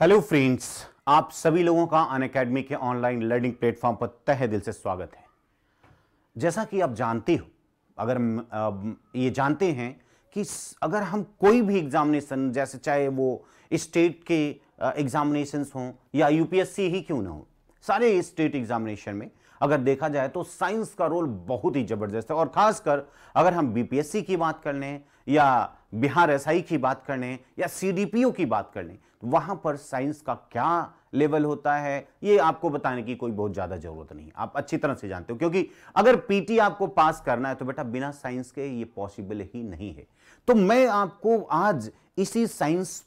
hello friends आप सभी लोगों का अन अकेडमी के ऑनलाइन लर्निंग प्लेटफॉर्म पर तहे दिल से स्वागत है जैसा कि आप जानते हो अगर ये जानते हैं कि अगर हम कोई भी एग्जामिनेशन जैसे चाहे वो स्टेट के एग्जामिनेशंस हों या यूपीएससी ही क्यों ना हो सारे स्टेट एग्जामिनेशन में अगर देखा जाए तो साइंस का रोल बहुत ही ज़बरदस्त है और ख़ासकर अगर हम बीपीएससी की बात कर लें या बिहार एसआई की बात कर लें या सीडीपीओ की बात कर लें वहां पर साइंस का क्या लेवल होता है ये आपको बताने की कोई बहुत ज्यादा जरूरत नहीं आप अच्छी तरह से जानते हो क्योंकि अगर पीटी आपको पास करना है तो बेटा बिना साइंस के ये पॉसिबल ही नहीं है तो मैं आपको आज इसी साइंस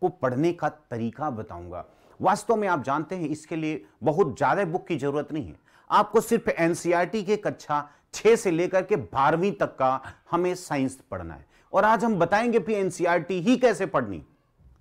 को पढ़ने का तरीका बताऊंगा वास्तव में आप जानते हैं इसके लिए बहुत ज्यादा बुक की जरूरत नहीं है आपको सिर्फ एनसीईआरटी के कक्षा छः से लेकर के बारहवीं तक का हमें साइंस पढ़ना है और आज हम बताएंगे भी एनसीईआरटी ही कैसे पढ़नी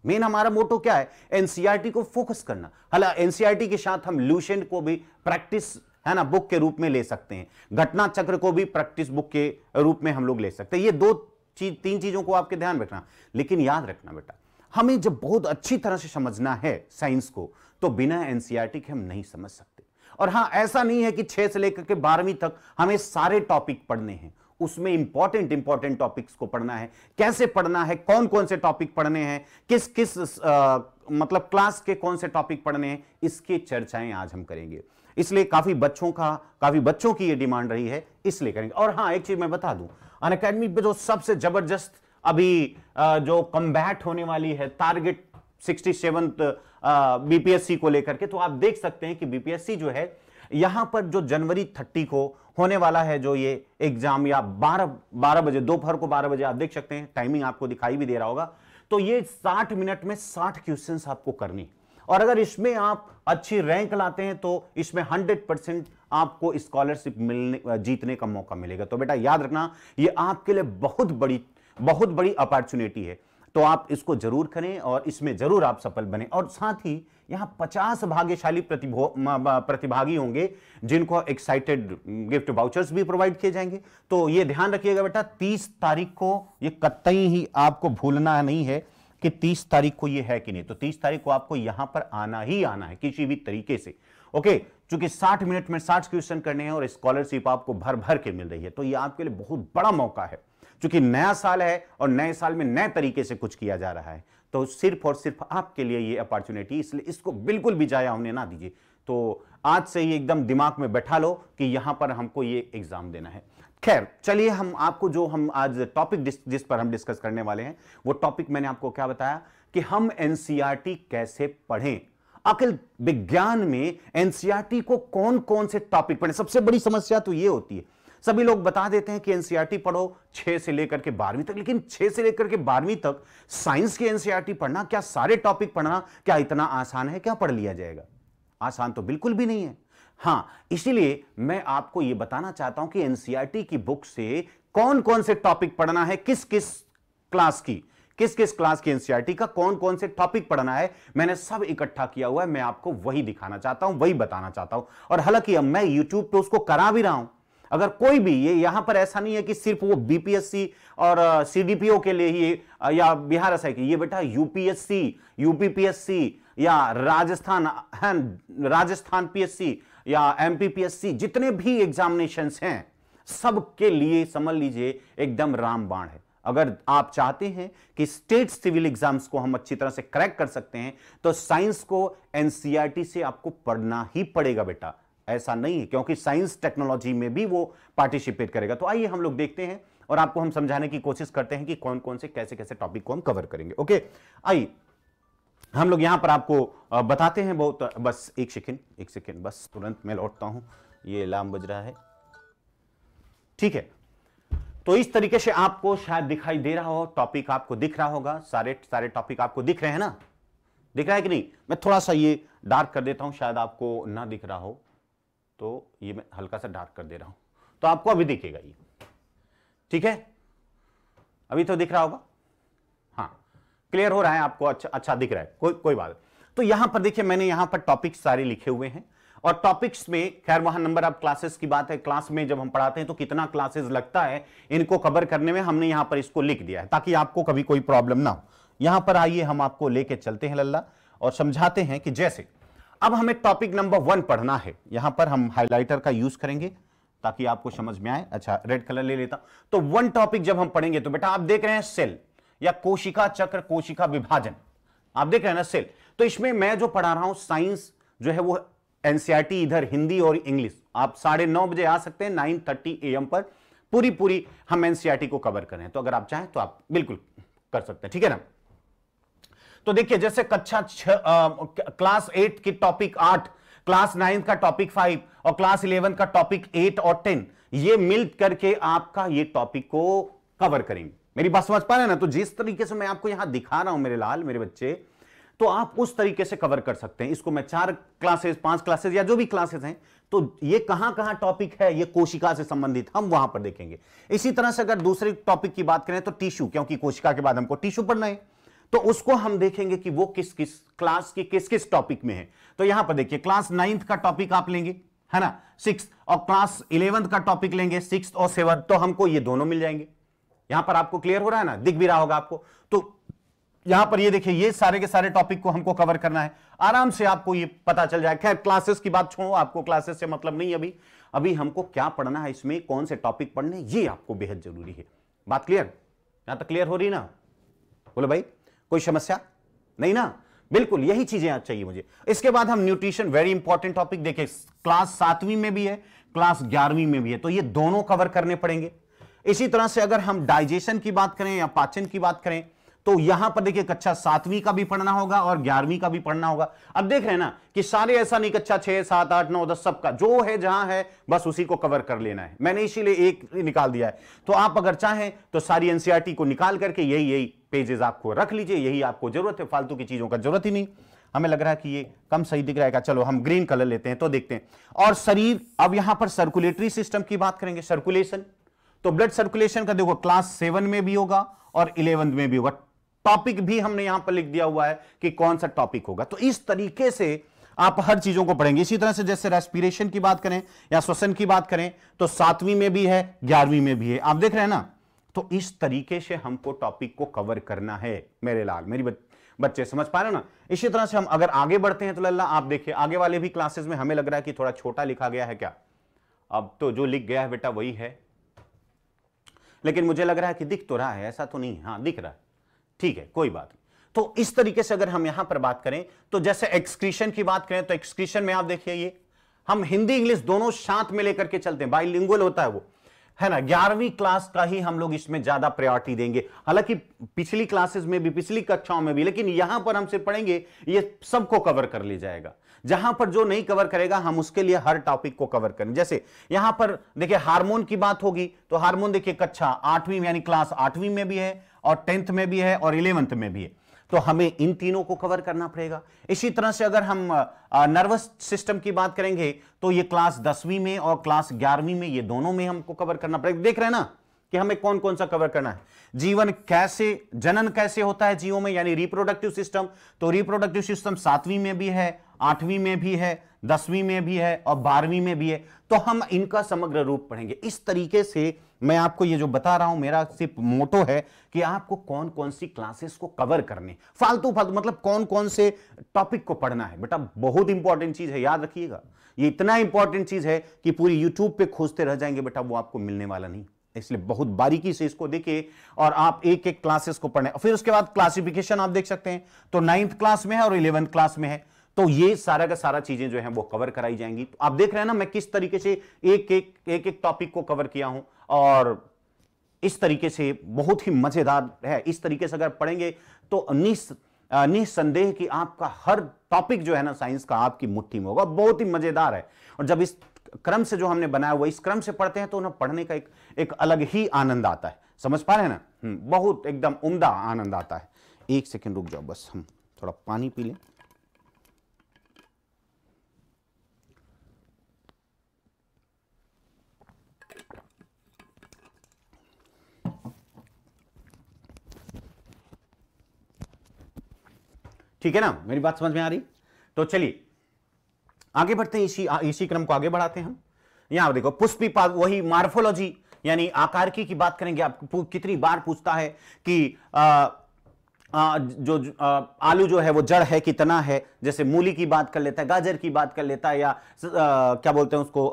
मेन हमारा मोटो क्या है एनसीईआरटी e को फोकस करना हालांकि एनसीईआरटी e के साथ हम लूसेंट को भी प्रैक्टिस है ना बुक के रूप में ले सकते हैं घटना चक्र को भी प्रैक्टिस बुक के रूप में हम लोग ले सकते हैं ये दो चीज तीन चीजों को आपके ध्यान रखना लेकिन याद रखना बेटा हमें जब बहुत अच्छी तरह से समझना है साइंस को तो बिना एनसीईआरटी e के हम नहीं समझ सकते और हाँ ऐसा नहीं है कि छह से लेकर के बारहवीं तक हमें सारे टॉपिक पढ़ने हैं उसमें इंपॉर्टेंट इंपॉर्टेंट टॉपिक्स को पढ़ना है कैसे पढ़ना है कौन कौन से टॉपिक पढ़ने हैं किस किस आ, मतलब क्लास के कौन से टॉपिक पढ़ने हैं इसकी चर्चाएं आज हम करेंगे इसलिए काफी बच्चों का काफी बच्चों की ये डिमांड रही है इसलिए करेंगे और हाँ एक चीज मैं बता दूं अन अकेडमी पर जो सबसे जबरदस्त अभी आ, जो कम्बैट होने वाली है टारगेट सिक्सटी सेवंथ बीपीएससी को लेकर के तो आप देख सकते हैं कि बीपीएससी जो है यहां पर जो जनवरी थर्टी को होने वाला है जो ये एग्जाम या बारह बारह बजे दोपहर को बारह बजे आप देख सकते हैं टाइमिंग आपको दिखाई भी दे रहा होगा तो ये साठ मिनट में साठ क्वेश्चन आपको करनी और अगर इसमें आप अच्छी रैंक लाते हैं तो इसमें हंड्रेड परसेंट आपको स्कॉलरशिप मिलने जीतने का मौका मिलेगा तो बेटा याद रखना ये आपके लिए बहुत बड़ी बहुत बड़ी अपॉर्चुनिटी है तो आप इसको जरूर करें और इसमें जरूर आप सफल बने और साथ ही यहाँ पचास भाग्यशाली प्रतिभागी होंगे जिनको एक्साइटेड गिफ्ट वाउचर्स भी प्रोवाइड किए जाएंगे तो ये ध्यान रखिएगा बेटा तीस तारीख को ये कतई ही आपको भूलना नहीं है कि तीस तारीख को ये है कि नहीं तो तीस तारीख को आपको यहां पर आना ही आना है किसी भी तरीके से ओके चूंकि 60 मिनट में 60 क्वेश्चन करने हैं और स्कॉलरशिप आपको भर भर के मिल रही है तो ये आपके लिए बहुत बड़ा मौका है चूंकि नया साल है और नए साल में नए तरीके से कुछ किया जा रहा है तो सिर्फ और सिर्फ आपके लिए ये अपॉर्चुनिटी इसलिए इसको बिल्कुल भी जाया होने ना दीजिए तो आज से ही एकदम दिमाग में बैठा लो कि यहां पर हमको ये एग्जाम देना है खैर चलिए हम आपको जो हम आज टॉपिक जिस पर हम डिस्कस करने वाले हैं वो टॉपिक मैंने आपको क्या बताया कि हम एनसीईआरटी कैसे पढ़ें आखिर विज्ञान में एनसीईआरटी को कौन कौन से टॉपिक पढ़े सबसे बड़ी समस्या तो ये होती है सभी लोग बता देते हैं कि एनसीईआरटी पढ़ो छह से लेकर के बारहवीं तक लेकिन छह से लेकर के बारहवीं तक साइंस की एनसीईआरटी पढ़ना क्या सारे टॉपिक पढ़ना क्या इतना आसान है क्या पढ़ लिया जाएगा आसान तो बिल्कुल भी नहीं है हां इसीलिए मैं आपको यह बताना चाहता हूं कि एनसीईआरटी की बुक से कौन कौन से टॉपिक पढ़ना है किस किस क्लास की किस किस क्लास की एनसीईआरटी का कौन कौन से टॉपिक पढ़ना है मैंने सब इकट्ठा किया हुआ है मैं आपको वही दिखाना चाहता हूं वही बताना चाहता हूं और हालांकि अब मैं यूट्यूब पे उसको करा भी रहा हूं अगर कोई भी ये यहां पर ऐसा नहीं है कि सिर्फ वो बीपीएससी और सीडीपीओ के लिए ही या बिहार ऐसा कि ये बेटा यूपीएससी यूपीपीएससी या राजस्थान राजस्थान पीएससी या एमपीपीएससी जितने भी एग्जामिनेशन हैं सबके लिए समझ लीजिए एकदम रामबाण है अगर आप चाहते हैं कि स्टेट सिविल एग्जाम्स को हम अच्छी तरह से क्रैक कर सकते हैं तो साइंस को एनसीईआरटी e से आपको पढ़ना ही पड़ेगा बेटा ऐसा नहीं है क्योंकि साइंस टेक्नोलॉजी में भी वो पार्टिसिपेट करेगा तो आइए हम लोग देखते हैं और आपको हम समझाने की कोशिश करते हैं कि कौन कौन से कैसे कैसे टॉपिक को हम कवर करेंगे ओके आइए हम लोग यहां पर आपको बताते हैं बहुत बस एक सेकेंड एक सेकेंड बस तुरंत मैं लौटता हूं ये लाम बज रहा है ठीक है तो इस तरीके से आपको शायद दिखाई दे रहा हो टॉपिक आपको दिख रहा होगा सारे सारे टॉपिक आपको दिख रहे हैं ना दिख रहा है कि नहीं मैं थोड़ा सा ये डार्क कर देता हूं शायद आपको ना दिख रहा हो तो ये मैं हल्का सा डार्क कर दे रहा हूं तो आपको अभी दिखेगा ये ठीक है अभी तो दिख रहा होगा हाँ क्लियर हो रहा है आपको अच्छा अच्छा दिख रहा है को, कोई बात तो यहां पर देखिए मैंने यहां पर टॉपिक्स सारे लिखे हुए हैं और टॉपिक्स में खैर वहां नंबर ऑफ क्लासेस की बात है क्लास में जब हम पढ़ाते हैं तो कितना क्लासेस लगता है इनको कवर करने में हमने यहां पर इसको लिख दिया है ताकि आपको कभी कोई प्रॉब्लम ना हो यहां पर आइए हम आपको लेके चलते हैं लल्ला और समझाते हैं कि जैसे अब हमें टॉपिक नंबर वन पढ़ना है यहां पर हम हाईलाइटर का यूज करेंगे ताकि आपको समझ में आए अच्छा रेड कलर ले लेता तो वन टॉपिक जब हम पढ़ेंगे तो बेटा आप देख रहे हैं सेल या कोशिका चक्र कोशिका विभाजन आप देख रहे हैं ना सेल तो इसमें मैं जो पढ़ा रहा हूं साइंस जो है वो एनसीआरटी e इधर हिंदी और इंग्लिश आप साढ़े नौ बजे आ सकते हैं नाइन थर्टी ए एम पर पूरी पूरी हम एनसीआरटी e को कवर करें तो अगर आप चाहें तो आप बिल्कुल कर सकते हैं ठीक है ना तो देखिए जैसे कक्षा क्लास एट की टॉपिक आठ क्लास नाइन्थ का टॉपिक फाइव और क्लास इलेवन का टॉपिक एट और टेन ये मिल करके आपका ये टॉपिक को कवर करेंगे मेरी बात समझ पा रहे हैं ना तो जिस तरीके से मैं आपको यहां दिखा रहा हूं मेरे लाल मेरे बच्चे तो आप उस तरीके से कवर कर सकते हैं इसको मैं चार क्लासेस पांच क्लासेस या जो भी क्लासेस हैं तो ये कहां कहां टॉपिक है ये कोशिका से संबंधित हम वहां पर देखेंगे इसी तरह से अगर दूसरे टॉपिक की बात करें तो टिश्यू क्योंकि कोशिका के बाद हमको टिश्यू पढ़ना है तो उसको हम देखेंगे कि वो किस किस क्लास की किस किस टॉपिक में है तो यहां पर देखिए क्लास नाइन्थ का टॉपिक आप लेंगे है ना सिक्स और क्लास इलेवंथ का टॉपिक लेंगे सिक्स और सेवन तो हमको ये दोनों मिल जाएंगे यहां पर आपको क्लियर हो रहा है ना दिख भी रहा होगा आपको तो यहां पर ये देखिए ये सारे के सारे टॉपिक को हमको कवर करना है आराम से आपको ये पता चल जाए खैर क्लासेस की बात छोड़ो आपको क्लासेस से मतलब नहीं अभी अभी हमको क्या पढ़ना है इसमें कौन से टॉपिक पढ़ने ये आपको बेहद जरूरी है बात क्लियर यहां तक क्लियर हो रही ना बोलो भाई कोई समस्या नहीं ना बिल्कुल यही चीजें आज चाहिए मुझे इसके बाद हम न्यूट्रिशन वेरी इंपॉर्टेंट टॉपिक देखें क्लास सातवीं में भी है क्लास ग्यारहवीं में भी है तो ये दोनों कवर करने पड़ेंगे इसी तरह से अगर हम डाइजेशन की बात करें या पाचन की बात करें तो यहां पर देखिए कक्षा सातवीं का भी पढ़ना होगा और ग्यारहवीं का भी पढ़ना होगा अब देख रहे हैं ना कि सारे ऐसा नहीं कक्षा छह सात आठ नौ दस सबका जो है जहां है बस उसी को कवर कर लेना है मैंने इसीलिए एक निकाल दिया है तो आप अगर चाहें तो सारी एनसीआरटी e को निकाल करके यही यही पेजेस आपको रख लीजिए यही आपको जरूरत है फालतू की चीजों का जरूरत ही नहीं हमें लग रहा है कि ये कम सही दिख रहेगा चलो हम ग्रीन कलर लेते हैं तो देखते हैं और शरीर अब यहां पर सर्कुलेटरी सिस्टम की बात करेंगे सर्कुलेशन तो ब्लड सर्कुलेशन का देखो क्लास सेवन में भी होगा और इलेवंथ में भी होगा टॉपिक भी हमने यहां पर लिख दिया हुआ है कि कौन सा टॉपिक होगा तो इस तरीके से आप हर चीजों को पढ़ेंगे इसी तरह से जैसे रेस्पिरेशन की बात करें या श्वसन की बात करें तो सातवीं में भी है ग्यारहवीं में भी है आप देख रहे हैं ना तो इस तरीके से हमको टॉपिक को कवर करना है मेरे लाल मेरी बच्चे समझ पा रहे हो ना इसी तरह से हम अगर आगे बढ़ते हैं तो लल्ला आप देखिए आगे वाले भी क्लासेस में हमें लग रहा है कि थोड़ा छोटा लिखा गया है क्या अब तो जो लिख गया है बेटा वही है लेकिन मुझे लग रहा है कि दिख तो रहा है ऐसा तो नहीं हाँ दिख रहा है ठीक है कोई बात नहीं तो इस तरीके से अगर हम यहां पर बात करें तो जैसे एक्सक्रीशन की बात करें तो एक्सक्रीशन में आप देखिए ये हम हिंदी इंग्लिश दोनों साथ में लेकर के चलते हैं बाइलिंगुअल होता है वो है ना ग्यारहवीं क्लास का ही हम लोग इसमें ज्यादा प्रायोरिटी देंगे हालांकि पिछली क्लासेस में भी पिछली कक्षाओं में भी लेकिन यहां पर हमसे पढ़ेंगे ये सबको कवर कर लिया जाएगा जहां पर जो नहीं कवर करेगा हम उसके लिए हर टॉपिक को कवर करें जैसे यहां पर देखिए हार्मोन की बात होगी तो हार्मोन देखिए कक्षा आठवीं यानी क्लास आठवीं में भी है और टेंथ में भी है और इलेवंथ में भी है तो हमें इन तीनों को कवर करना पड़ेगा इसी तरह से अगर हम नर्वस सिस्टम की बात करेंगे तो ये क्लास दसवीं में और क्लास ग्यारहवीं में ये दोनों में हमको कवर करना पड़ेगा देख रहे हैं ना कि हमें कौन कौन सा कवर करना है जीवन कैसे जनन कैसे होता है जीवों में यानी रिप्रोडक्टिव सिस्टम तो रिप्रोडक्टिव सिस्टम सातवीं में भी है आठवीं में भी है दसवीं में भी है और बारहवीं में भी है तो हम इनका समग्र रूप पढ़ेंगे इस तरीके से मैं आपको ये जो बता रहा हूं मेरा सिर्फ मोटो है कि आपको कौन कौन सी क्लासेस को कवर करने फालतू फालतू मतलब कौन कौन से टॉपिक को पढ़ना है बेटा बहुत इंपॉर्टेंट चीज है याद रखिएगा ये इतना इंपॉर्टेंट चीज है कि पूरी यूट्यूब पे खोजते रह जाएंगे बेटा वो आपको मिलने वाला नहीं इसलिए बहुत बारीकी से इसको देखिए और आप एक एक क्लासेस को पढ़ें फिर उसके बाद क्लासिफिकेशन आप देख सकते हैं तो नाइन्थ क्लास में है और इलेवेंथ क्लास में है तो ये सारा का सारा चीजें जो है वो कवर कराई जाएंगी तो आप देख रहे हैं ना मैं किस तरीके से एक एक एक एक टॉपिक को कवर किया हूं और इस तरीके से बहुत ही मजेदार है इस तरीके से अगर पढ़ेंगे तो निस निसंदेह कि आपका हर टॉपिक जो है ना साइंस का आपकी मुट्ठी में होगा बहुत ही मजेदार है और जब इस क्रम से जो हमने बनाया हुआ इस क्रम से पढ़ते हैं तो उन्हें पढ़ने का एक एक अलग ही आनंद आता है समझ पा रहे हैं ना हम्म, बहुत एकदम उम्दा आनंद आता है एक सेकेंड रुक जाओ बस हम थोड़ा पानी पी लें ठीक है ना मेरी बात समझ में आ रही तो चलिए आगे बढ़ते हैं इसी इसी क्रम को आगे बढ़ाते हैं हम यहां देखो पुष्पिपा वही मार्फोलॉजी यानी आकार की, की बात करेंगे आप कितनी बार पूछता है कि आ, आ, जो, जो आ, आलू जो है वो जड़ है कि तना है जैसे मूली की बात कर लेता है गाजर की बात कर लेता है या आ, क्या बोलते हैं उसको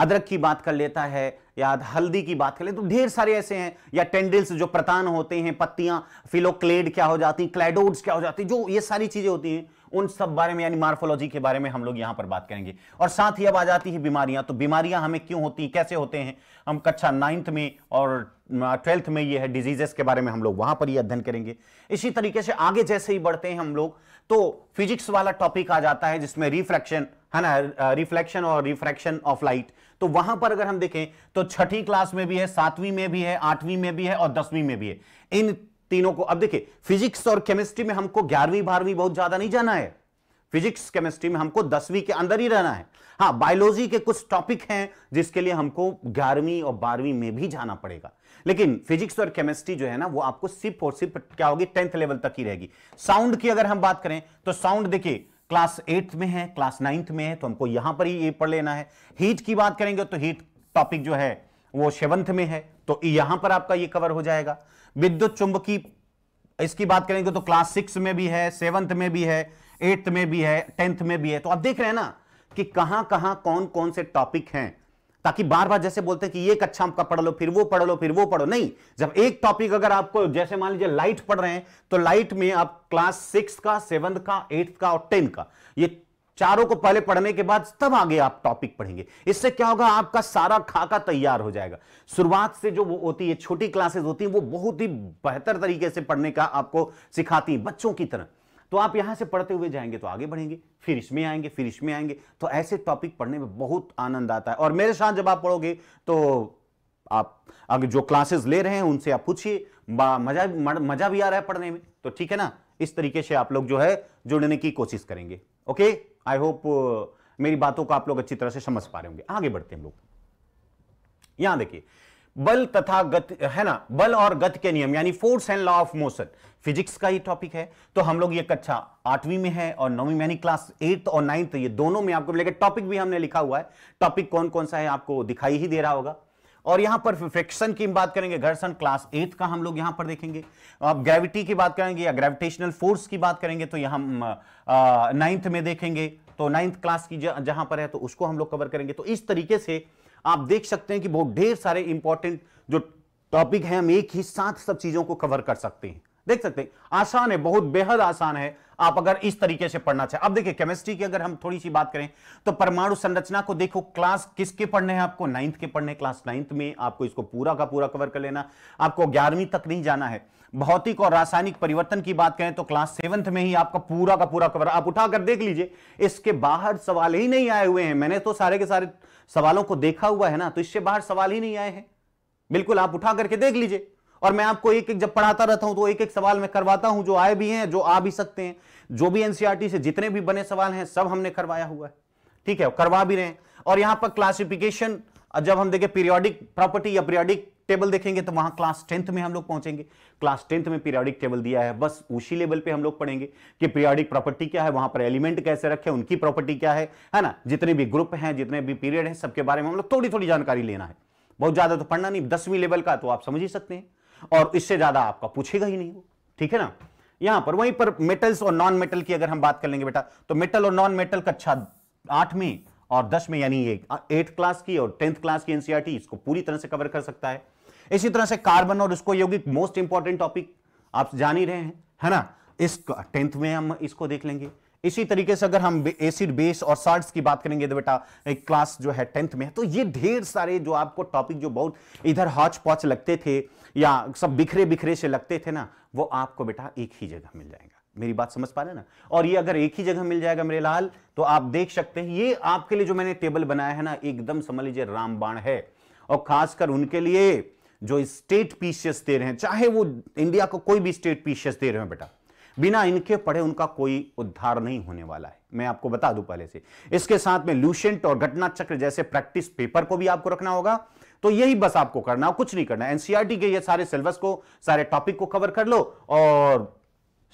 अदरक की बात कर लेता है या हल्दी की बात कर ले तो ढेर सारे ऐसे हैं या टेंडिल्स जो प्रतान होते हैं पत्तियां फिलोक्लेड क्या हो जाती क्लैडोड्स क्या हो जाती जो ये सारी चीजें होती हैं उन सब बारे में यानी मार्फोलॉजी के बारे में हम लोग यहां पर बात करेंगे और साथ ही अब आ जाती है बीमारियां तो बीमारियां हमें क्यों होती हैं कैसे होते हैं हम कक्षा नाइन्थ में और ट्वेल्थ में ये है डिजीजेस के बारे में हम लोग वहां पर ही अध्ययन करेंगे इसी तरीके से आगे जैसे ही बढ़ते हैं हम लोग तो फिजिक्स वाला टॉपिक आ जाता है जिसमें रिफ्रैक्शन है ना रिफ्लेक्शन और रिफ्रैक्शन ऑफ लाइट तो वहां पर अगर हम देखें तो छठी क्लास में भी है सातवीं में भी है आठवीं में भी है और दसवीं में भी है इन तीनों को अब देखिए फिजिक्स और केमिस्ट्री में हमको ग्यारहवीं बारहवीं बहुत ज्यादा नहीं जाना है फिजिक्स केमिस्ट्री में हमको दसवीं के अंदर ही रहना है हाँ बायोलॉजी के कुछ टॉपिक हैं जिसके लिए हमको ग्यारहवीं और बारहवीं में भी जाना पड़ेगा लेकिन फिजिक्स और केमिस्ट्री जो है ना वो आपको सिर्फ और सिर्फ क्या होगी टेंथ लेवल तक ही रहेगी साउंड की अगर हम बात करें तो साउंड देखिए क्लास एट्थ में है क्लास नाइन्थ में है तो हमको यहां पर ही ये पढ़ लेना है हीट की बात करेंगे तो हीट टॉपिक जो है वो सेवंथ में है तो यहां पर आपका ये कवर हो जाएगा विद्युत की इसकी बात करेंगे तो क्लास सिक्स में भी है सेवंथ में भी है एट्थ में भी है टेंथ में भी है तो आप देख रहे हैं ना कि कहां कहां कौन कौन से टॉपिक हैं ताकि बार बार जैसे बोलते हैं कि ये कच्छा आपका पढ़ लो फिर वो पढ़ लो फिर वो पढ़ो नहीं जब एक टॉपिक अगर आपको जैसे मान लीजिए लाइट पढ़ रहे हैं तो लाइट में आप क्लास सिक्स का सेवंथ का एट्थ का और टेंथ का ये चारों को पहले पढ़ने के बाद तब आगे आप टॉपिक पढ़ेंगे इससे क्या होगा आपका सारा खाका तैयार हो जाएगा शुरुआत से जो वो होती है छोटी क्लासेस होती हैं वो बहुत ही बेहतर तरीके से पढ़ने का आपको सिखाती हैं बच्चों की तरह तो आप यहां से पढ़ते हुए जाएंगे तो आगे बढ़ेंगे फिर इसमें आएंगे फिर इसमें आएंगे तो ऐसे टॉपिक पढ़ने में बहुत आनंद आता है और मेरे साथ जब आप पढ़ोगे तो आप अगर जो क्लासेस ले रहे हैं उनसे आप पूछिए मजा मजा भी आ रहा है पढ़ने में तो ठीक है ना इस तरीके से आप लोग जो है जुड़ने की कोशिश करेंगे ओके आई होप मेरी बातों को आप लोग अच्छी तरह से समझ पा रहे होंगे आगे बढ़ते हैं लोग यहां देखिए बल तथा गति है ना बल और गति के नियम यानी force and law of motion physics का ही टॉपिक है तो हम लोग ये कक्षा आठवीं में है और नौवीं में यानी क्लास एट और नाइन्थ ये दोनों में आपको मिलेगा टॉपिक भी हमने लिखा हुआ है टॉपिक कौन कौन सा है आपको दिखाई ही दे रहा होगा और यहां पर फ्रिक्शन की बात करेंगे घर्षण क्लास एट का हम लोग यहां पर देखेंगे अब ग्रेविटी की बात करेंगे या ग्रेविटेशनल फोर्स की बात करेंगे तो यहां नाइन्थ में देखेंगे तो नाइन्थ क्लास की जहां पर है तो उसको हम लोग कवर करेंगे तो इस तरीके से आप देख सकते हैं कि बहुत ढेर सारे इंपॉर्टेंट जो टॉपिक हैं हम एक ही साथ सब चीजों को कवर कर सकते हैं देख सकते हैं आसान है बहुत बेहद आसान है आप अगर इस तरीके से पढ़ना चाहे अब देखिए केमिस्ट्री की अगर हम थोड़ी सी बात करें तो परमाणु संरचना को देखो क्लास किसके पढ़ने हैं आपको नाइन्थ के पढ़ने क्लास नाइन्थ में आपको इसको पूरा का पूरा कवर कर लेना आपको ग्यारहवीं तक नहीं जाना है भौतिक और रासायनिक परिवर्तन की बात करें तो क्लास सेवंथ में ही आपका पूरा का पूरा कवर आप उठाकर देख लीजिए इसके बाहर सवाल ही नहीं आए हुए हैं मैंने तो सारे के सारे सवालों को देखा हुआ है ना तो इससे बाहर सवाल ही नहीं आए हैं बिल्कुल आप उठा करके देख लीजिए और मैं आपको एक एक जब पढ़ाता रहता हूं तो एक एक सवाल मैं करवाता हूं जो आए भी हैं जो आ भी सकते हैं जो भी एनसीआरटी e से जितने भी बने सवाल हैं सब हमने करवाया हुआ है ठीक है करवा भी रहे हैं और यहां पर क्लासिफिकेशन जब हम देखें पीरियोडिक प्रॉपर्टी या पीरियोडिक टेबल देखेंगे तो वहां क्लास टेंथ में हम लोग पहुंचेंगे क्लास टेंथ में पीरियोडिक टेबल दिया है बस उसी लेवल पे हम लोग पढ़ेंगे कि पीरियोडिक प्रॉपर्टी क्या है वहां पर एलिमेंट कैसे रखे उनकी प्रॉपर्टी क्या है है ना जितने भी ग्रुप हैं जितने भी पीरियड हैं सबके बारे में हम लोग थोड़ी थोड़ी जानकारी लेना है बहुत ज्यादा तो पढ़ना नहीं दसवीं लेवल का तो आप समझ ही सकते हैं और इससे ज्यादा आपका पूछेगा ही नहीं ठीक है ना यहां पर वहीं पर मेटल्स और नॉन मेटल की अगर हम बात कर लेंगे बेटा तो मेटल और नॉन मेटल कक्षा आठ में और दस में यानी ये एट क्लास की और टेंथ क्लास की एनसीआरटी e इसको पूरी तरह से कवर कर सकता है इसी तरह से कार्बन और इसको यौगिक मोस्ट इंपॉर्टेंट टॉपिक आप जान ही रहे हैं है ना इस टेंथ में हम इसको देख लेंगे इसी तरीके से अगर हम एसिड बेस और सॉल्ट्स की बात करेंगे तो बेटा एक क्लास जो है टेंथ में तो ये ढेर सारे जो आपको टॉपिक जो बहुत इधर हॉच पॉच लगते थे या सब बिखरे बिखरे से लगते थे ना वो आपको बेटा एक ही जगह मिल जाएगा मेरी बात समझ पा रहे ना और ये अगर एक ही जगह मिल जाएगा मेरे लाल तो आप देख सकते हैं ये आपके लिए जो मैंने टेबल बनाया है ना एकदम समझ लीजिए रामबाण है और खासकर उनके लिए जो स्टेट पीसीएस दे रहे हैं चाहे वो इंडिया को कोई भी स्टेट पीसीएस दे रहे हैं बेटा बिना इनके पढ़े उनका कोई उद्धार नहीं होने वाला है मैं आपको बता दूं पहले से इसके साथ में लूशेंट और घटना चक्र जैसे प्रैक्टिस पेपर को भी आपको रखना होगा तो यही बस आपको करना कुछ नहीं करना एनसीआरटी के ये सारे सिलेबस को सारे टॉपिक को कवर कर लो और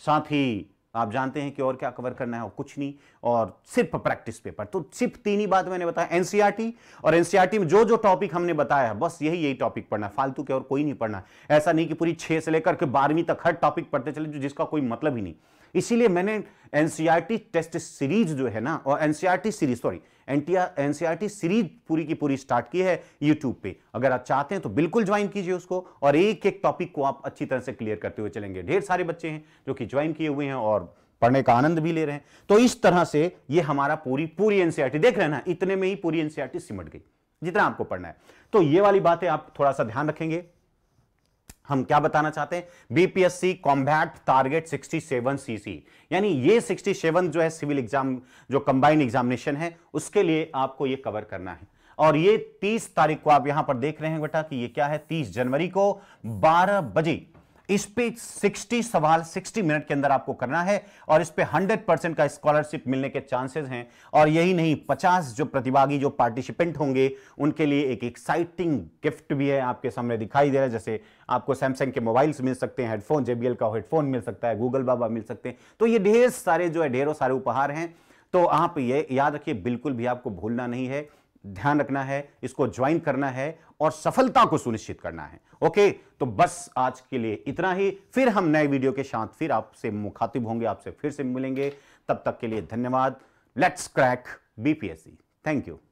साथ ही तो आप जानते हैं कि और क्या कवर करना है और कुछ नहीं और सिर्फ प्रैक्टिस पेपर तो सिर्फ तीन ही बात मैंने बताया एनसीईआरटी e और एनसीईआरटी e में जो जो टॉपिक हमने बताया है बस यही यही टॉपिक पढ़ना है फालतू के और कोई नहीं पढ़ना ऐसा नहीं कि पूरी छह से लेकर के बारहवीं तक हर टॉपिक पढ़ते चले जो जिसका कोई मतलब ही नहीं इसीलिए मैंने एनसीआरटी टेस्ट सीरीज जो है ना और NCERT series sorry NCERT series पूरी की पूरी स्टार्ट की है यूट्यूब पे अगर आप चाहते हैं तो बिल्कुल ज्वाइन कीजिए उसको और एक एक टॉपिक को आप अच्छी तरह से क्लियर करते हुए चलेंगे ढेर सारे बच्चे हैं जो कि ज्वाइन किए हुए हैं और पढ़ने का आनंद भी ले रहे हैं तो इस तरह से ये हमारा पूरी पूरी एनसीआरटी देख रहे हैं ना इतने में ही पूरी एनसीआरटी सिमट गई जितना आपको पढ़ना है तो ये वाली बातें आप थोड़ा सा ध्यान रखेंगे हम क्या बताना चाहते हैं बीपीएससी कॉम्बैट टारगेट 67 सीसी यानी ये 67 जो है सिविल एग्जाम जो कंबाइंड एग्जामिनेशन है उसके लिए आपको ये कवर करना है और ये 30 तारीख को आप यहां पर देख रहे हैं बेटा कि ये क्या है 30 जनवरी को 12 बजे इस पे 60 सवाल 60 मिनट के अंदर आपको करना है और इस पे 100 परसेंट का स्कॉलरशिप मिलने के चांसेस हैं और यही नहीं 50 जो प्रतिभागी जो पार्टिसिपेंट होंगे उनके लिए एक एक्साइटिंग गिफ्ट भी है आपके सामने दिखाई दे रहा है जैसे आपको सैमसंग के मोबाइल्स मिल सकते हैं हेडफोन जेबीएल का हेडफोन मिल सकता है गूगल बाबा मिल सकते हैं तो ये ढेर सारे जो है ढेरों सारे उपहार हैं तो आप ये याद रखिए बिल्कुल भी आपको भूलना नहीं है ध्यान रखना है इसको ज्वाइन करना है और सफलता को सुनिश्चित करना है ओके तो बस आज के लिए इतना ही फिर हम नए वीडियो के साथ फिर आपसे मुखातिब होंगे आपसे फिर से मिलेंगे तब तक के लिए धन्यवाद let's crack BPSC thank you